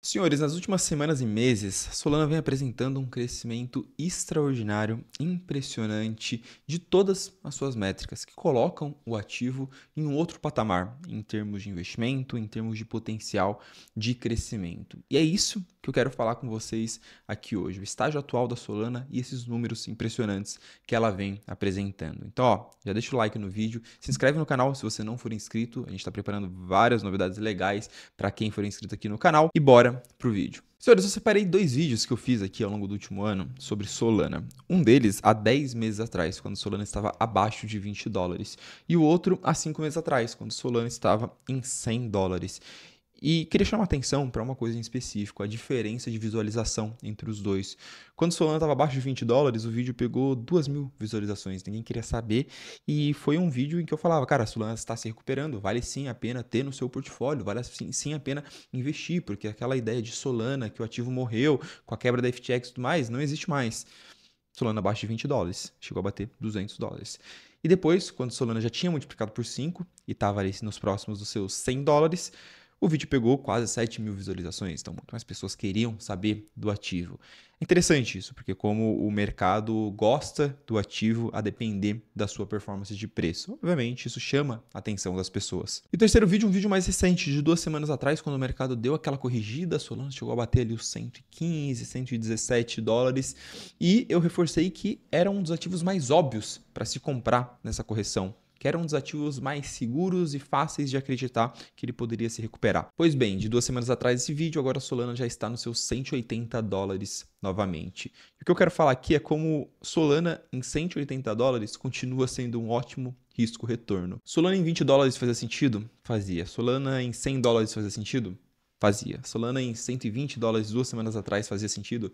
Senhores, nas últimas semanas e meses, Solana vem apresentando um crescimento extraordinário, impressionante de todas as suas métricas, que colocam o ativo em um outro patamar em termos de investimento, em termos de potencial de crescimento. E é isso que eu quero falar com vocês aqui hoje, o estágio atual da Solana e esses números impressionantes que ela vem apresentando. Então, ó, já deixa o like no vídeo, se inscreve no canal se você não for inscrito, a gente está preparando várias novidades legais para quem for inscrito aqui no canal e bora Bora pro vídeo. Senhores, eu separei dois vídeos que eu fiz aqui ao longo do último ano sobre Solana. Um deles há 10 meses atrás, quando Solana estava abaixo de 20 dólares, e o outro há 5 meses atrás, quando Solana estava em 100 dólares. E queria chamar atenção para uma coisa em específico, a diferença de visualização entre os dois. Quando Solana estava abaixo de 20 dólares, o vídeo pegou 2 mil visualizações, ninguém queria saber. E foi um vídeo em que eu falava, cara, a Solana está se recuperando, vale sim a pena ter no seu portfólio, vale sim, sim a pena investir, porque aquela ideia de Solana, que o ativo morreu com a quebra da FTX e tudo mais, não existe mais. Solana abaixo de 20 dólares, chegou a bater 200 dólares. E depois, quando Solana já tinha multiplicado por 5 e estava ali nos próximos dos seus 100 dólares, o vídeo pegou quase 7 mil visualizações, então muito mais pessoas queriam saber do ativo. É interessante isso, porque como o mercado gosta do ativo a depender da sua performance de preço. Obviamente, isso chama a atenção das pessoas. E o terceiro vídeo, um vídeo mais recente, de duas semanas atrás, quando o mercado deu aquela corrigida, a Solana chegou a bater ali os 115, 117 dólares, e eu reforcei que era um dos ativos mais óbvios para se comprar nessa correção que era um dos ativos mais seguros e fáceis de acreditar que ele poderia se recuperar. Pois bem, de duas semanas atrás esse vídeo, agora a Solana já está nos seus 180 dólares novamente. O que eu quero falar aqui é como Solana em 180 dólares continua sendo um ótimo risco-retorno. Solana em 20 dólares fazia sentido? Fazia. Solana em 100 dólares fazia sentido? Fazia. Solana em 120 dólares duas semanas atrás fazia sentido?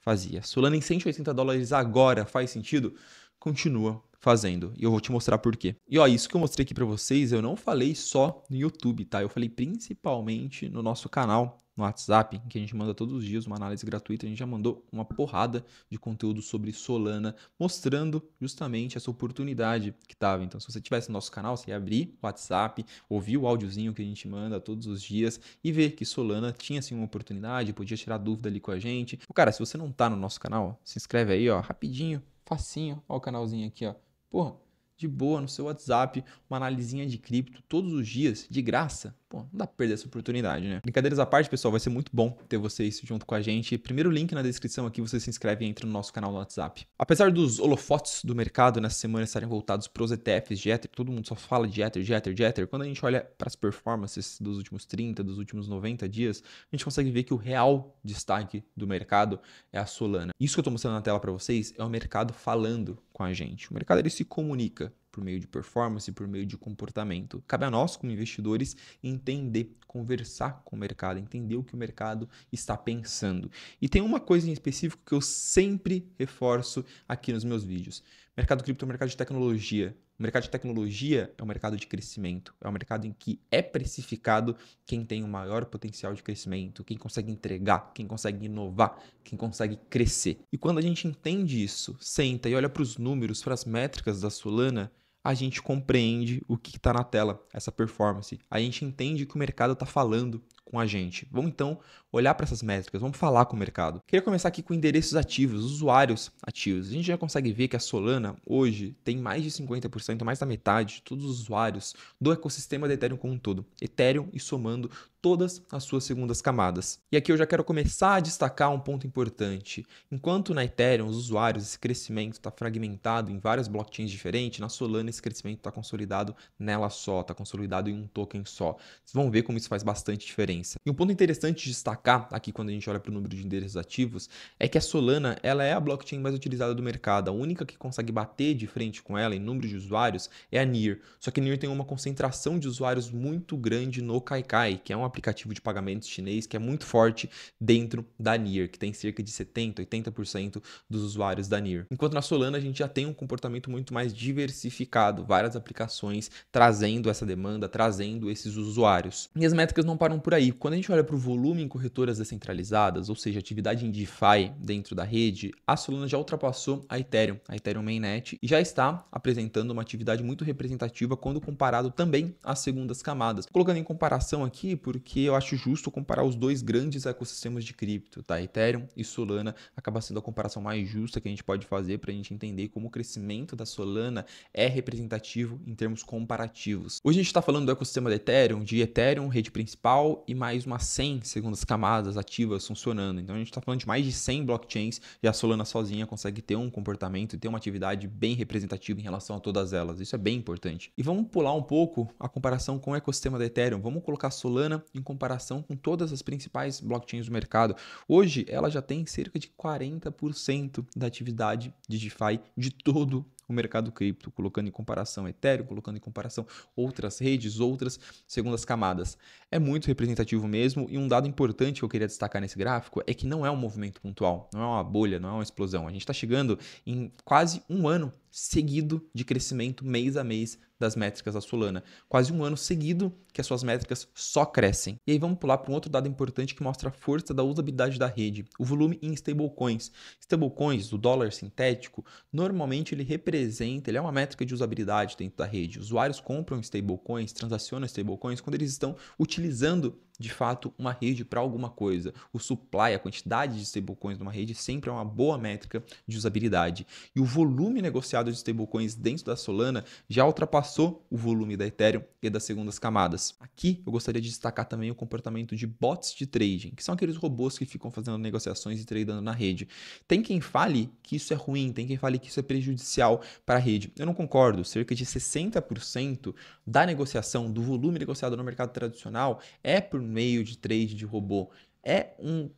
Fazia. Solana em 180 dólares agora faz sentido? Continua fazendo. E eu vou te mostrar por quê. E ó, isso que eu mostrei aqui para vocês, eu não falei só no YouTube, tá? Eu falei principalmente no nosso canal no WhatsApp, que a gente manda todos os dias uma análise gratuita, a gente já mandou uma porrada de conteúdo sobre Solana, mostrando justamente essa oportunidade que tava Então, se você tivesse no nosso canal, você ia abrir o WhatsApp, ouvir o áudiozinho que a gente manda todos os dias e ver que Solana tinha assim uma oportunidade, podia tirar dúvida ali com a gente. O cara, se você não está no nosso canal, se inscreve aí, ó, rapidinho, facinho, ó o canalzinho aqui, ó Porra, de boa no seu WhatsApp, uma analisinha de cripto todos os dias, de graça pô, não dá pra perder essa oportunidade, né? Brincadeiras à parte, pessoal, vai ser muito bom ter vocês junto com a gente. Primeiro link na descrição aqui, você se inscreve e entra no nosso canal no WhatsApp. Apesar dos holofotes do mercado nessa semana estarem voltados pros ETFs de Ether, todo mundo só fala de Ether, de Ether, de Ether, quando a gente olha para as performances dos últimos 30, dos últimos 90 dias, a gente consegue ver que o real destaque do mercado é a Solana. Isso que eu tô mostrando na tela para vocês é o mercado falando com a gente. O mercado ele se comunica por meio de performance, por meio de comportamento. Cabe a nós, como investidores, entender, conversar com o mercado, entender o que o mercado está pensando. E tem uma coisa em específico que eu sempre reforço aqui nos meus vídeos. Mercado cripto é um mercado de tecnologia. O mercado de tecnologia é um mercado de crescimento, é um mercado em que é precificado quem tem o maior potencial de crescimento, quem consegue entregar, quem consegue inovar, quem consegue crescer. E quando a gente entende isso, senta e olha para os números, para as métricas da Solana, a gente compreende o que está na tela, essa performance. A gente entende o que o mercado está falando com a gente. Vamos então olhar para essas métricas, vamos falar com o mercado. Queria começar aqui com endereços ativos, usuários ativos. A gente já consegue ver que a Solana hoje tem mais de 50%, mais da metade de todos os usuários do ecossistema da Ethereum como um todo. Ethereum e somando todas as suas segundas camadas. E aqui eu já quero começar a destacar um ponto importante. Enquanto na Ethereum os usuários, esse crescimento está fragmentado em várias blockchains diferentes, na Solana esse crescimento está consolidado nela só, está consolidado em um token só. Vocês vão ver como isso faz bastante diferença diferença. E um ponto interessante de destacar aqui quando a gente olha para o número de endereços ativos é que a Solana ela é a blockchain mais utilizada do mercado. A única que consegue bater de frente com ela em número de usuários é a Near. Só que a Near tem uma concentração de usuários muito grande no Kaikai, que é um aplicativo de pagamentos chinês que é muito forte dentro da Near, que tem cerca de 70, 80% dos usuários da Near. Enquanto na Solana a gente já tem um comportamento muito mais diversificado, várias aplicações trazendo essa demanda, trazendo esses usuários. E as métricas não param por aí aí, quando a gente olha para o volume em corretoras descentralizadas, ou seja, atividade em DeFi dentro da rede, a Solana já ultrapassou a Ethereum, a Ethereum Mainnet, e já está apresentando uma atividade muito representativa quando comparado também às segundas camadas. Colocando em comparação aqui, porque eu acho justo comparar os dois grandes ecossistemas de cripto, tá? Ethereum e Solana acaba sendo a comparação mais justa que a gente pode fazer para a gente entender como o crescimento da Solana é representativo em termos comparativos. Hoje a gente está falando do ecossistema da Ethereum, de Ethereum, rede principal e mais umas 100 segundas camadas ativas funcionando. Então a gente está falando de mais de 100 blockchains e a Solana sozinha consegue ter um comportamento e ter uma atividade bem representativa em relação a todas elas. Isso é bem importante. E vamos pular um pouco a comparação com o ecossistema da Ethereum. Vamos colocar a Solana em comparação com todas as principais blockchains do mercado. Hoje ela já tem cerca de 40% da atividade de DeFi de todo o mercado cripto, colocando em comparação Ethereum, colocando em comparação outras redes, outras segundas camadas. É muito representativo mesmo e um dado importante que eu queria destacar nesse gráfico é que não é um movimento pontual, não é uma bolha, não é uma explosão. A gente está chegando em quase um ano seguido de crescimento mês a mês das métricas da Solana. Quase um ano seguido que as suas métricas só crescem. E aí vamos pular para um outro dado importante que mostra a força da usabilidade da rede, o volume em stablecoins. Stablecoins, o dólar sintético, normalmente ele representa representa, ele é uma métrica de usabilidade dentro da rede. Usuários compram stablecoins, transacionam stablecoins quando eles estão utilizando de fato uma rede para alguma coisa. O supply, a quantidade de stablecoins numa rede, sempre é uma boa métrica de usabilidade. E o volume negociado de stablecoins dentro da Solana já ultrapassou o volume da Ethereum e das segundas camadas. Aqui eu gostaria de destacar também o comportamento de bots de trading, que são aqueles robôs que ficam fazendo negociações e tradando na rede. Tem quem fale que isso é ruim, tem quem fale que isso é prejudicial para a rede. Eu não concordo, cerca de 60% da negociação, do volume negociado no mercado tradicional é por meio de trade de robô. É um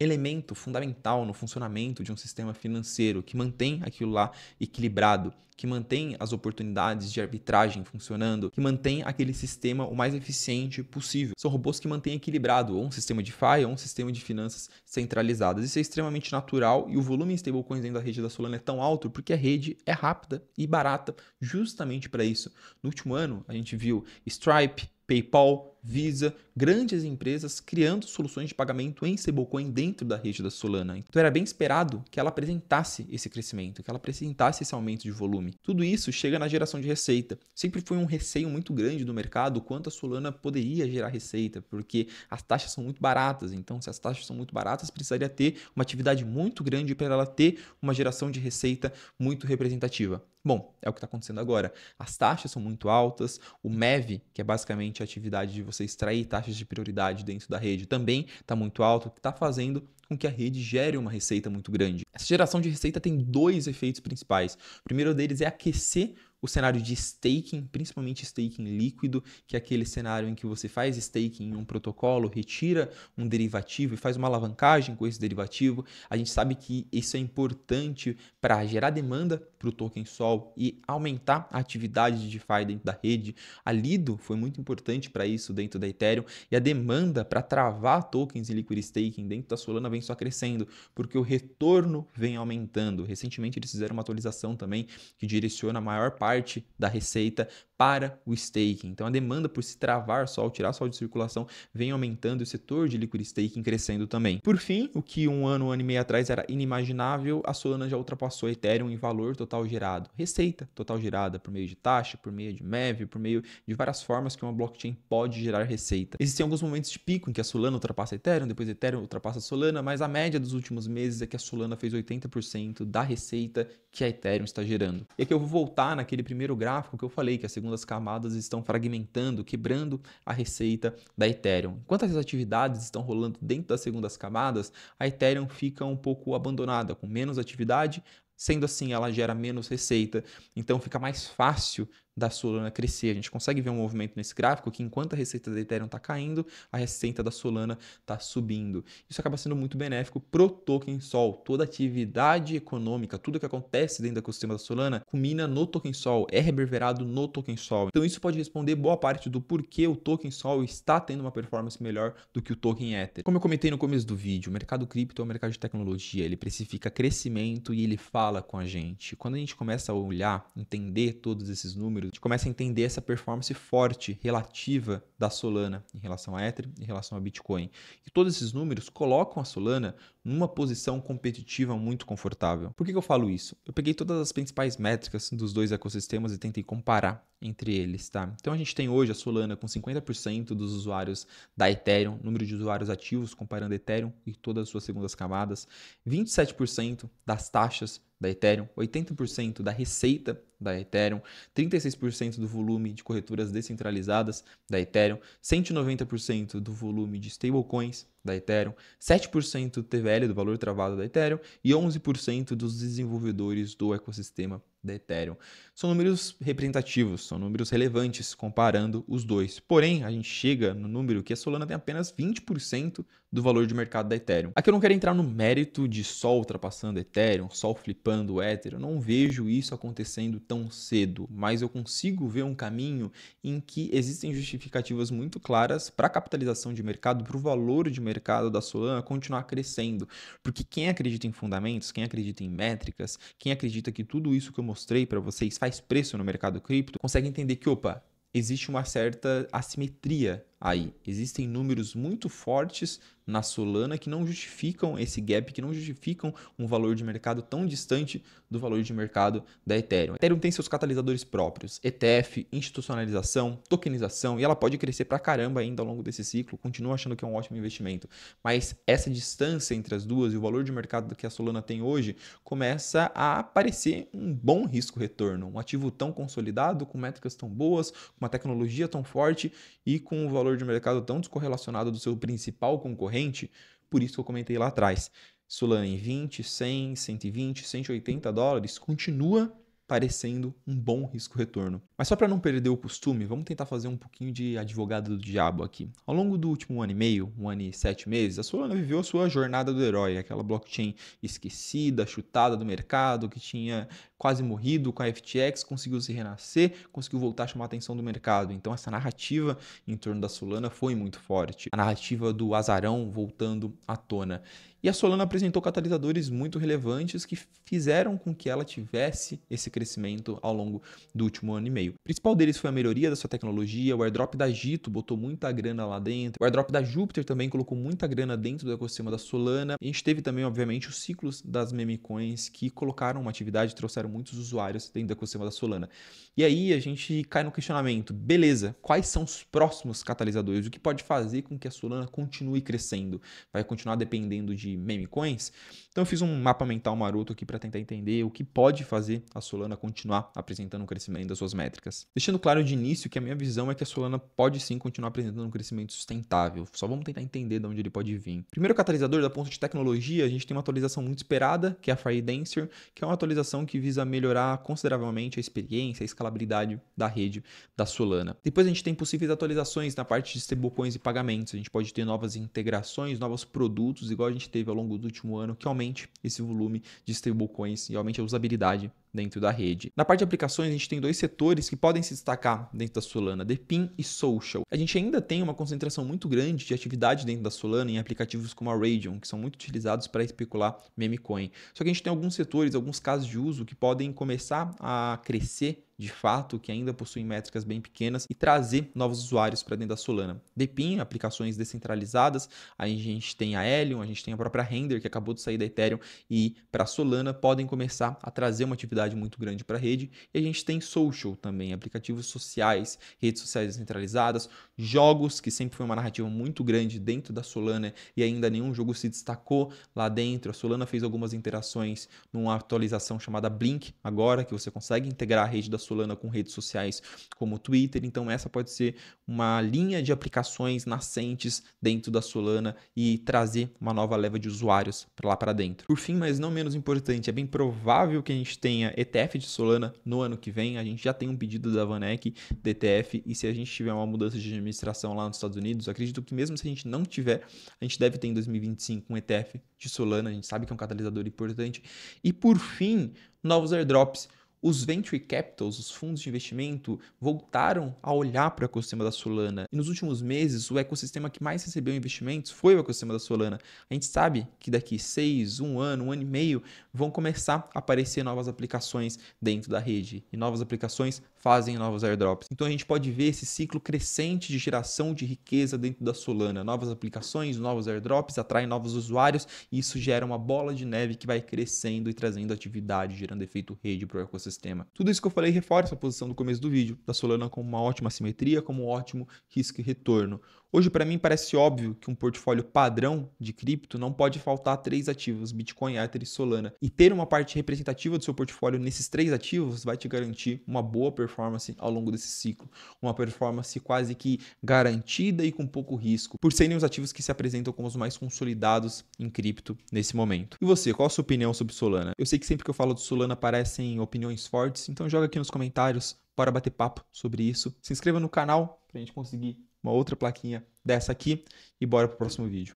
elemento fundamental no funcionamento de um sistema financeiro que mantém aquilo lá equilibrado, que mantém as oportunidades de arbitragem funcionando, que mantém aquele sistema o mais eficiente possível. São robôs que mantêm equilibrado ou um sistema de FI ou um sistema de finanças centralizadas. Isso é extremamente natural e o volume em stablecoins dentro da rede da Solana é tão alto porque a rede é rápida e barata justamente para isso. No último ano, a gente viu Stripe, PayPal, Visa, grandes empresas criando soluções de pagamento em stablecoin dentro da rede da Solana. Então era bem esperado que ela apresentasse esse crescimento, que ela apresentasse esse aumento de volume. Tudo isso chega na geração de receita. Sempre foi um receio muito grande do mercado quanto a Solana poderia gerar receita, porque as taxas são muito baratas. Então, se as taxas são muito baratas, precisaria ter uma atividade muito grande para ela ter uma geração de receita muito representativa. Bom, é o que está acontecendo agora. As taxas são muito altas, o MEV, que é basicamente a atividade de você você extrair taxas de prioridade dentro da rede também está muito alto, que está fazendo com que a rede gere uma receita muito grande. Essa geração de receita tem dois efeitos principais. O primeiro deles é aquecer o cenário de staking, principalmente staking líquido, que é aquele cenário em que você faz staking em um protocolo, retira um derivativo e faz uma alavancagem com esse derivativo. A gente sabe que isso é importante para gerar demanda para o token Sol e aumentar a atividade de DeFi dentro da rede. A Lido foi muito importante para isso dentro da Ethereum e a demanda para travar tokens e liquid staking dentro da Solana vem só crescendo, porque o retorno vem aumentando. Recentemente eles fizeram uma atualização também que direciona a maior parte parte da receita para o staking. Então a demanda por se travar sol, tirar sol de circulação, vem aumentando e o setor de liquid staking crescendo também. Por fim, o que um ano, um ano e meio atrás era inimaginável, a Solana já ultrapassou a Ethereum em valor total gerado. Receita total gerada por meio de taxa, por meio de MEV, por meio de várias formas que uma blockchain pode gerar receita. Existem alguns momentos de pico em que a Solana ultrapassa a Ethereum, depois a Ethereum ultrapassa a Solana, mas a média dos últimos meses é que a Solana fez 80% da receita que a Ethereum está gerando. E aqui eu vou voltar naquele aquele primeiro gráfico que eu falei, que as segundas camadas estão fragmentando, quebrando a receita da Ethereum. Enquanto as atividades estão rolando dentro das segundas camadas, a Ethereum fica um pouco abandonada, com menos atividade, Sendo assim, ela gera menos receita, então fica mais fácil da Solana crescer. A gente consegue ver um movimento nesse gráfico que enquanto a receita da Ethereum está caindo, a receita da Solana está subindo. Isso acaba sendo muito benéfico pro token Sol. Toda atividade econômica, tudo que acontece dentro do ecossistema da Solana, culmina no token Sol, é reverberado no token Sol. Então isso pode responder boa parte do porquê o token Sol está tendo uma performance melhor do que o token Ether. Como eu comentei no começo do vídeo, o mercado cripto é um mercado de tecnologia, ele precifica crescimento e ele fala com a gente. Quando a gente começa a olhar, entender todos esses números, a gente começa a entender essa performance forte, relativa da Solana em relação a Ether, em relação a Bitcoin. E todos esses números colocam a Solana numa posição competitiva muito confortável. Por que, que eu falo isso? Eu peguei todas as principais métricas dos dois ecossistemas e tentei comparar entre eles, tá? Então a gente tem hoje a Solana com 50% dos usuários da Ethereum, número de usuários ativos comparando Ethereum e todas as suas segundas camadas, 27% das taxas da Ethereum, 80% da receita da Ethereum, 36% do volume de corretoras descentralizadas da Ethereum, 190% do volume de stablecoins da Ethereum, 7% do TVL, do valor travado da Ethereum, e 11% dos desenvolvedores do ecossistema da Ethereum. São números representativos, são números relevantes comparando os dois. Porém, a gente chega no número que a Solana tem apenas 20% do valor de mercado da Ethereum. Aqui eu não quero entrar no mérito de Sol ultrapassando Ethereum, Sol flipando o Ether, eu não vejo isso acontecendo tão cedo, mas eu consigo ver um caminho em que existem justificativas muito claras para a capitalização de mercado, para o valor de mercado da Solana continuar crescendo, porque quem acredita em fundamentos, quem acredita em métricas, quem acredita que tudo isso que eu mostrei para vocês faz preço no mercado cripto, consegue entender que, opa, existe uma certa assimetria aí. Existem números muito fortes na Solana que não justificam esse gap, que não justificam um valor de mercado tão distante do valor de mercado da Ethereum. A Ethereum tem seus catalisadores próprios, ETF, institucionalização, tokenização, e ela pode crescer pra caramba ainda ao longo desse ciclo. Continuo achando que é um ótimo investimento, mas essa distância entre as duas e o valor de mercado que a Solana tem hoje começa a aparecer um bom risco-retorno. Um ativo tão consolidado, com métricas tão boas, com uma tecnologia tão forte e com o um valor valor de mercado tão descorrelacionado do seu principal concorrente, por isso que eu comentei lá atrás. Solana em 20, 100, 120, 180 dólares continua parecendo um bom risco-retorno. Mas só para não perder o costume, vamos tentar fazer um pouquinho de advogado do diabo aqui. Ao longo do último ano e meio, um ano e sete meses, a Solana viveu a sua jornada do herói, aquela blockchain esquecida, chutada do mercado, que tinha quase morrido com a FTX, conseguiu se renascer, conseguiu voltar a chamar a atenção do mercado. Então essa narrativa em torno da Solana foi muito forte. A narrativa do azarão voltando à tona. E a Solana apresentou catalisadores muito relevantes que fizeram com que ela tivesse esse crescimento ao longo do último ano e meio. O principal deles foi a melhoria da sua tecnologia, o airdrop da Gito botou muita grana lá dentro, o airdrop da Júpiter também colocou muita grana dentro do ecossistema da Solana. E a gente teve também, obviamente, os ciclos das memecoins que colocaram uma atividade, trouxeram tiveram muitos usuários dentro do ecossistema da Solana. E aí a gente cai no questionamento: beleza, quais são os próximos catalisadores? O que pode fazer com que a Solana continue crescendo? Vai continuar dependendo de meme coins? Então eu fiz um mapa mental maroto aqui para tentar entender o que pode fazer a Solana continuar apresentando um crescimento das suas métricas. Deixando claro de início que a minha visão é que a Solana pode sim continuar apresentando um crescimento sustentável. Só vamos tentar entender de onde ele pode vir. Primeiro catalisador, da ponto de tecnologia, a gente tem uma atualização muito esperada, que é a Fire Dancer, que é uma atualização que visa precisa melhorar consideravelmente a experiência, a escalabilidade da rede da Solana. Depois a gente tem possíveis atualizações na parte de stablecoins e pagamentos. A gente pode ter novas integrações, novos produtos, igual a gente teve ao longo do último ano, que aumente esse volume de stablecoins e aumente a usabilidade dentro da rede. Na parte de aplicações, a gente tem dois setores que podem se destacar dentro da Solana, Depin e Social. A gente ainda tem uma concentração muito grande de atividade dentro da Solana em aplicativos como a Radeon, que são muito utilizados para especular meme coin. Só que a gente tem alguns setores, alguns casos de uso que podem começar a crescer de fato, que ainda possuem métricas bem pequenas, e trazer novos usuários para dentro da Solana. Depin, aplicações descentralizadas, aí a gente tem a Helium, a gente tem a própria Render, que acabou de sair da Ethereum e para Solana, podem começar a trazer uma atividade muito grande para a rede. E a gente tem social também, aplicativos sociais, redes sociais descentralizadas, jogos, que sempre foi uma narrativa muito grande dentro da Solana e ainda nenhum jogo se destacou lá dentro. A Solana fez algumas interações numa atualização chamada Blink, agora que você consegue integrar a rede da Solana com redes sociais como o Twitter. Então, essa pode ser uma linha de aplicações nascentes dentro da Solana e trazer uma nova leva de usuários para lá para dentro. Por fim, mas não menos importante, é bem provável que a gente tenha ETF de Solana no ano que vem. A gente já tem um pedido da Vanek de ETF e se a gente tiver uma mudança de administração lá nos Estados Unidos, acredito que mesmo se a gente não tiver, a gente deve ter em 2025 um ETF de Solana. A gente sabe que é um catalisador importante. E por fim, novos airdrops os venture capitals, os fundos de investimento, voltaram a olhar para o ecossistema da Solana. E nos últimos meses, o ecossistema que mais recebeu investimentos foi o ecossistema da Solana. A gente sabe que daqui seis, um ano, um ano e meio, vão começar a aparecer novas aplicações dentro da rede. E novas aplicações fazem novos airdrops. Então a gente pode ver esse ciclo crescente de geração de riqueza dentro da Solana. Novas aplicações, novos airdrops atraem novos usuários e isso gera uma bola de neve que vai crescendo e trazendo atividade, gerando efeito rede para o ecossistema sistema. Tudo isso que eu falei reforça a posição do começo do vídeo, da Solana como uma ótima simetria, como um ótimo risco e retorno. Hoje, para mim, parece óbvio que um portfólio padrão de cripto não pode faltar três ativos: Bitcoin, Ether e Solana. E ter uma parte representativa do seu portfólio nesses três ativos vai te garantir uma boa performance ao longo desse ciclo. Uma performance quase que garantida e com pouco risco, por serem os ativos que se apresentam como os mais consolidados em cripto nesse momento. E você, qual a sua opinião sobre Solana? Eu sei que sempre que eu falo de Solana parecem opiniões fortes, então joga aqui nos comentários. Bora bater papo sobre isso. Se inscreva no canal para a gente conseguir uma outra plaquinha dessa aqui e bora pro próximo vídeo.